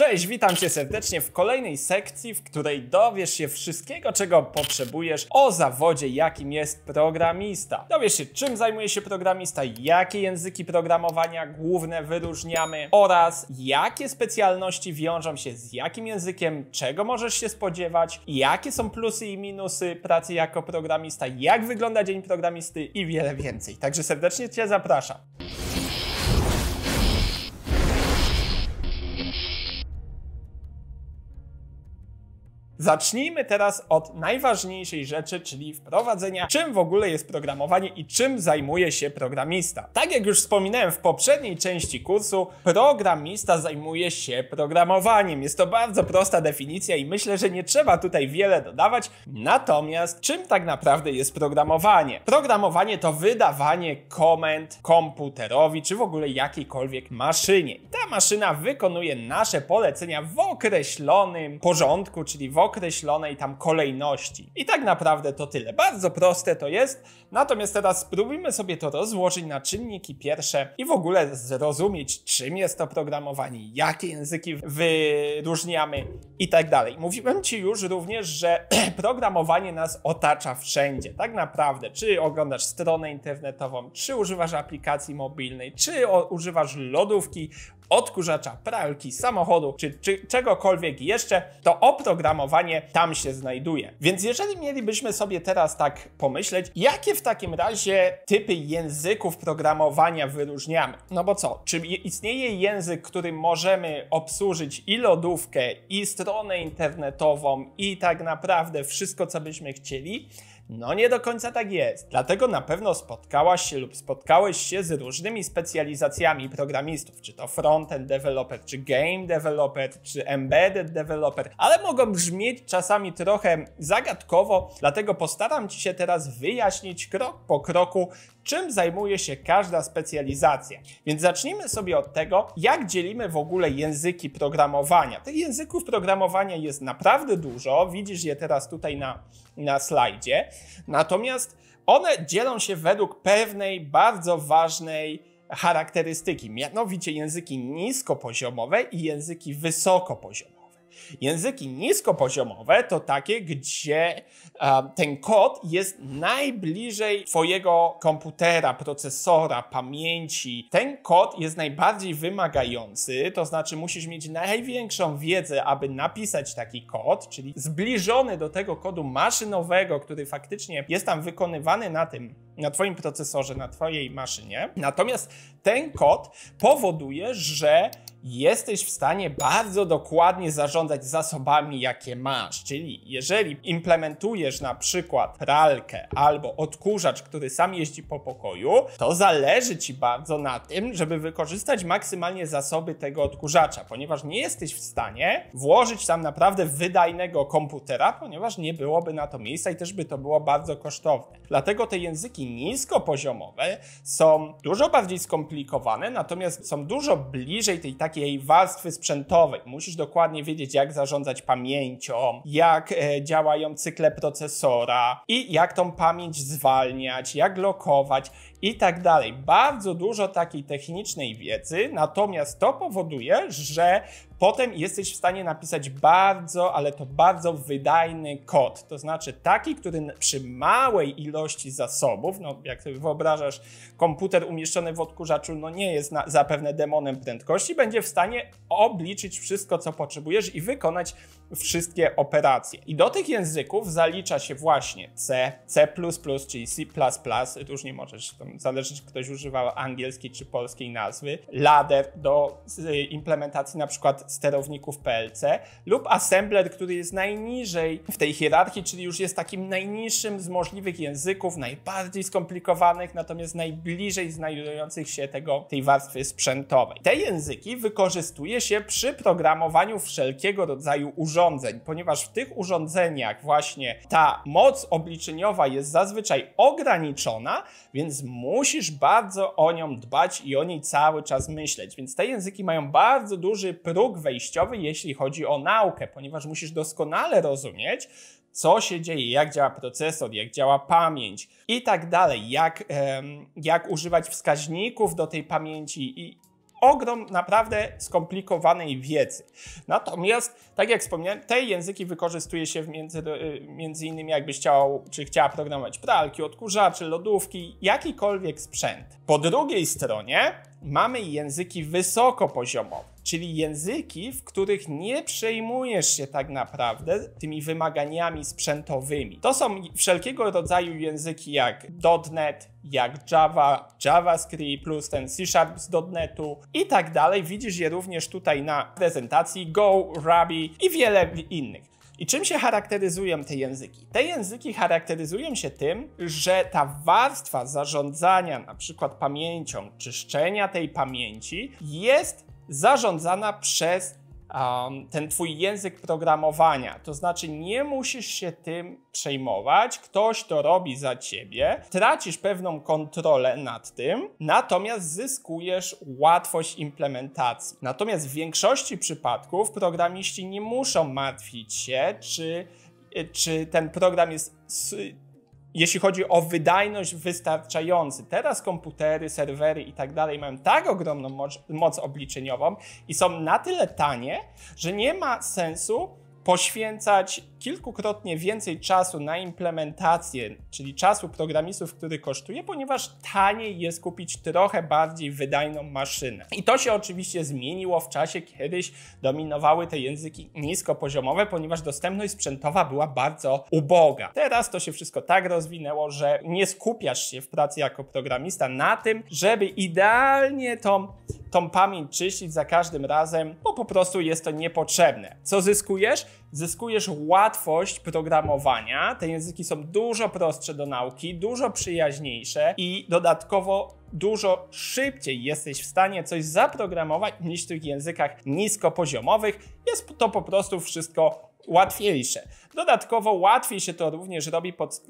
Cześć, witam Cię serdecznie w kolejnej sekcji, w której dowiesz się wszystkiego, czego potrzebujesz o zawodzie, jakim jest programista. Dowiesz się, czym zajmuje się programista, jakie języki programowania główne wyróżniamy oraz jakie specjalności wiążą się z jakim językiem, czego możesz się spodziewać, jakie są plusy i minusy pracy jako programista, jak wygląda dzień programisty i wiele więcej. Także serdecznie Cię zapraszam. Zacznijmy teraz od najważniejszej rzeczy, czyli wprowadzenia, czym w ogóle jest programowanie i czym zajmuje się programista. Tak jak już wspominałem w poprzedniej części kursu, programista zajmuje się programowaniem. Jest to bardzo prosta definicja i myślę, że nie trzeba tutaj wiele dodawać. Natomiast czym tak naprawdę jest programowanie? Programowanie to wydawanie komend komputerowi, czy w ogóle jakiejkolwiek maszynie. I ta maszyna wykonuje nasze polecenia w określonym porządku, czyli w określonym określonej tam kolejności. I tak naprawdę to tyle. Bardzo proste to jest, natomiast teraz spróbujmy sobie to rozłożyć na czynniki pierwsze i w ogóle zrozumieć, czym jest to programowanie, jakie języki wyróżniamy i tak dalej. Mówiłem Ci już również, że programowanie nas otacza wszędzie, tak naprawdę. Czy oglądasz stronę internetową, czy używasz aplikacji mobilnej, czy używasz lodówki, odkurzacza, pralki, samochodu czy, czy czegokolwiek jeszcze, to oprogramowanie tam się znajduje. Więc jeżeli mielibyśmy sobie teraz tak pomyśleć, jakie w takim razie typy języków programowania wyróżniamy? No bo co, czy istnieje język, którym możemy obsłużyć i lodówkę, i stronę internetową, i tak naprawdę wszystko, co byśmy chcieli? No nie do końca tak jest, dlatego na pewno spotkałaś się lub spotkałeś się z różnymi specjalizacjami programistów, czy to frontend developer, czy game developer, czy embedded developer, ale mogą brzmieć czasami trochę zagadkowo, dlatego postaram Ci się teraz wyjaśnić krok po kroku, czym zajmuje się każda specjalizacja. Więc zacznijmy sobie od tego, jak dzielimy w ogóle języki programowania. Tych języków programowania jest naprawdę dużo, widzisz je teraz tutaj na, na slajdzie. Natomiast one dzielą się według pewnej bardzo ważnej charakterystyki, mianowicie języki niskopoziomowe i języki wysokopoziomowe. Języki niskopoziomowe to takie, gdzie ten kod jest najbliżej Twojego komputera, procesora, pamięci. Ten kod jest najbardziej wymagający, to znaczy musisz mieć największą wiedzę, aby napisać taki kod, czyli zbliżony do tego kodu maszynowego, który faktycznie jest tam wykonywany na tym na Twoim procesorze, na Twojej maszynie. Natomiast ten kod powoduje, że jesteś w stanie bardzo dokładnie zarządzać zasobami, jakie masz. Czyli jeżeli implementujesz na przykład pralkę albo odkurzacz, który sam jeździ po pokoju, to zależy ci bardzo na tym, żeby wykorzystać maksymalnie zasoby tego odkurzacza, ponieważ nie jesteś w stanie włożyć tam naprawdę wydajnego komputera, ponieważ nie byłoby na to miejsca i też by to było bardzo kosztowne. Dlatego te języki niskopoziomowe są dużo bardziej skomplikowane, natomiast są dużo bliżej tej takiej takiej warstwy sprzętowej. Musisz dokładnie wiedzieć, jak zarządzać pamięcią, jak e, działają cykle procesora i jak tą pamięć zwalniać, jak lokować i tak dalej. Bardzo dużo takiej technicznej wiedzy, natomiast to powoduje, że Potem jesteś w stanie napisać bardzo, ale to bardzo wydajny kod. To znaczy taki, który przy małej ilości zasobów, no jak sobie wyobrażasz, komputer umieszczony w odkurzaczu no nie jest na, zapewne demonem prędkości, będzie w stanie obliczyć wszystko, co potrzebujesz i wykonać wszystkie operacje. I do tych języków zalicza się właśnie C, C++, czyli C++, różnie możesz, tam zależy czy ktoś używał angielskiej czy polskiej nazwy, ladder do implementacji na przykład sterowników PLC lub assembler, który jest najniżej w tej hierarchii, czyli już jest takim najniższym z możliwych języków, najbardziej skomplikowanych, natomiast najbliżej znajdujących się tego, tej warstwy sprzętowej. Te języki wykorzystuje się przy programowaniu wszelkiego rodzaju urządzeń, ponieważ w tych urządzeniach właśnie ta moc obliczeniowa jest zazwyczaj ograniczona, więc musisz bardzo o nią dbać i o niej cały czas myśleć. Więc te języki mają bardzo duży próg wejściowy, jeśli chodzi o naukę, ponieważ musisz doskonale rozumieć, co się dzieje, jak działa procesor, jak działa pamięć i tak dalej, jak, jak używać wskaźników do tej pamięci i ogrom naprawdę skomplikowanej wiedzy. Natomiast, tak jak wspomniałem, te języki wykorzystuje się między, e, między innymi jakbyś chciał, czy chciała programować pralki, odkurzacze, lodówki, jakikolwiek sprzęt. Po drugiej stronie mamy języki wysokopoziomowe czyli języki, w których nie przejmujesz się tak naprawdę tymi wymaganiami sprzętowymi. To są wszelkiego rodzaju języki jak .NET, jak Java, JavaScript, plus ten C Sharp z .NETu i tak dalej. Widzisz je również tutaj na prezentacji Go, Ruby i wiele innych. I czym się charakteryzują te języki? Te języki charakteryzują się tym, że ta warstwa zarządzania na przykład pamięcią, czyszczenia tej pamięci jest zarządzana przez um, ten Twój język programowania. To znaczy, nie musisz się tym przejmować, ktoś to robi za Ciebie, tracisz pewną kontrolę nad tym, natomiast zyskujesz łatwość implementacji. Natomiast w większości przypadków programiści nie muszą martwić się, czy, czy ten program jest jeśli chodzi o wydajność wystarczający. Teraz komputery, serwery i tak dalej mają tak ogromną moc, moc obliczeniową i są na tyle tanie, że nie ma sensu poświęcać kilkukrotnie więcej czasu na implementację, czyli czasu programistów, który kosztuje, ponieważ taniej jest kupić trochę bardziej wydajną maszynę. I to się oczywiście zmieniło w czasie, kiedyś dominowały te języki niskopoziomowe, ponieważ dostępność sprzętowa była bardzo uboga. Teraz to się wszystko tak rozwinęło, że nie skupiasz się w pracy jako programista na tym, żeby idealnie tą tą pamięć czyścić za każdym razem, bo po prostu jest to niepotrzebne. Co zyskujesz? zyskujesz łatwość programowania. Te języki są dużo prostsze do nauki, dużo przyjaźniejsze i dodatkowo dużo szybciej jesteś w stanie coś zaprogramować niż w tych językach niskopoziomowych. Jest to po prostu wszystko łatwiejsze. Dodatkowo łatwiej się to również robi pod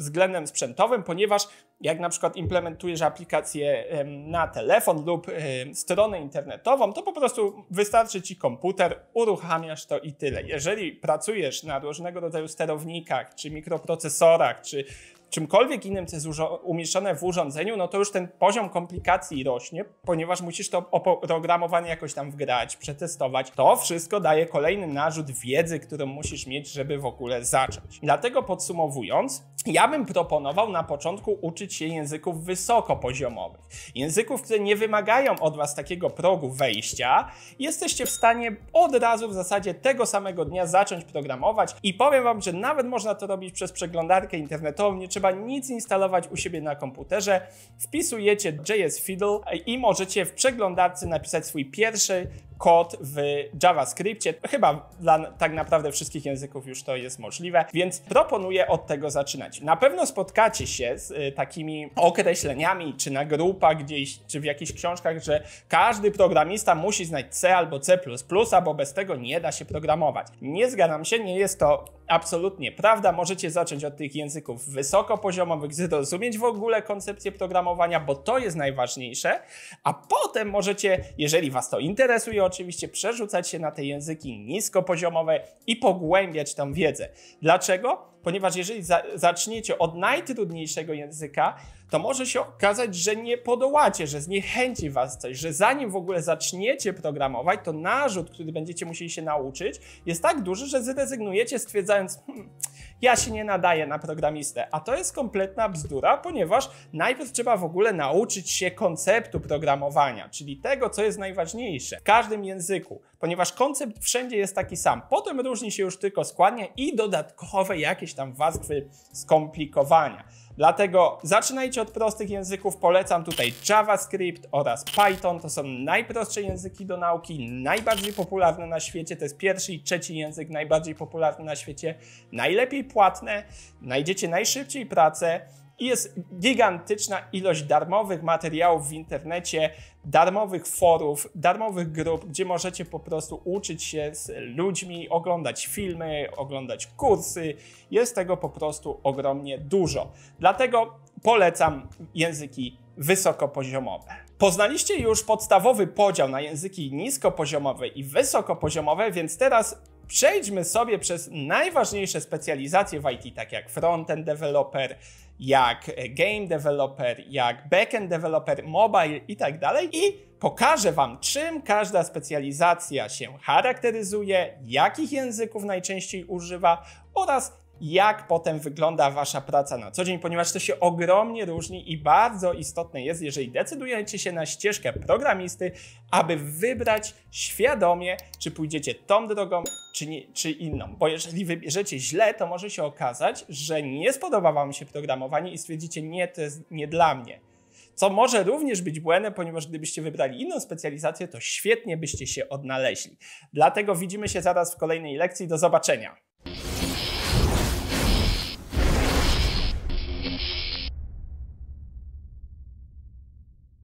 względem sprzętowym, ponieważ jak na przykład implementujesz aplikację na telefon lub stronę internetową, to po prostu wystarczy ci komputer, uruchamiasz to i tyle. Jeżeli pracujesz na różnego rodzaju sterownikach, czy mikroprocesorach, czy czymkolwiek innym, co jest umieszczone w urządzeniu, no to już ten poziom komplikacji rośnie, ponieważ musisz to oprogramowanie jakoś tam wgrać, przetestować. To wszystko daje kolejny narzut wiedzy, którą musisz mieć, żeby w ogóle zacząć. Dlatego podsumowując, ja bym proponował na początku uczyć się języków wysokopoziomowych. Języków, które nie wymagają od Was takiego progu wejścia. Jesteście w stanie od razu w zasadzie tego samego dnia zacząć programować i powiem Wam, że nawet można to robić przez przeglądarkę internetową, nie trzeba nic instalować u siebie na komputerze. Wpisujecie JS Fiddle i możecie w przeglądarce napisać swój pierwszy kod w JavaScriptie. Chyba dla tak naprawdę wszystkich języków już to jest możliwe, więc proponuję od tego zaczynać. Na pewno spotkacie się z y, takimi określeniami, czy na grupach gdzieś, czy w jakichś książkach, że każdy programista musi znać C albo C++, bo bez tego nie da się programować. Nie zgadzam się, nie jest to absolutnie prawda. Możecie zacząć od tych języków wysokopoziomowych, zrozumieć w ogóle koncepcję programowania, bo to jest najważniejsze, a potem możecie, jeżeli Was to interesuje, oczywiście przerzucać się na te języki niskopoziomowe i pogłębiać tam wiedzę. Dlaczego? Ponieważ jeżeli za zaczniecie od najtrudniejszego języka, to może się okazać, że nie podołacie, że zniechęci was coś, że zanim w ogóle zaczniecie programować, to narzut, który będziecie musieli się nauczyć, jest tak duży, że zrezygnujecie stwierdzając, hmm, ja się nie nadaję na programistę. A to jest kompletna bzdura, ponieważ najpierw trzeba w ogóle nauczyć się konceptu programowania, czyli tego, co jest najważniejsze w każdym języku, ponieważ koncept wszędzie jest taki sam. Potem różni się już tylko składnie i dodatkowe jakieś tam warstwy skomplikowania. Dlatego zaczynajcie od prostych języków. Polecam tutaj JavaScript oraz Python. To są najprostsze języki do nauki, najbardziej popularne na świecie. To jest pierwszy i trzeci język najbardziej popularny na świecie. Najlepiej płatne, znajdziecie najszybciej pracę i jest gigantyczna ilość darmowych materiałów w internecie, darmowych forów, darmowych grup, gdzie możecie po prostu uczyć się z ludźmi, oglądać filmy, oglądać kursy. Jest tego po prostu ogromnie dużo. Dlatego polecam języki wysokopoziomowe. Poznaliście już podstawowy podział na języki niskopoziomowe i wysokopoziomowe, więc teraz przejdźmy sobie przez najważniejsze specjalizacje w IT, tak jak frontend developer, jak game developer, jak backend developer, mobile i tak dalej. I pokażę Wam, czym każda specjalizacja się charakteryzuje, jakich języków najczęściej używa oraz jak potem wygląda Wasza praca na co dzień, ponieważ to się ogromnie różni i bardzo istotne jest, jeżeli decydujecie się na ścieżkę programisty, aby wybrać świadomie, czy pójdziecie tą drogą, czy, nie, czy inną. Bo jeżeli wybierzecie źle, to może się okazać, że nie spodoba Wam się programowanie i stwierdzicie, nie, to jest nie dla mnie. Co może również być błędem, ponieważ gdybyście wybrali inną specjalizację, to świetnie byście się odnaleźli. Dlatego widzimy się zaraz w kolejnej lekcji. Do zobaczenia.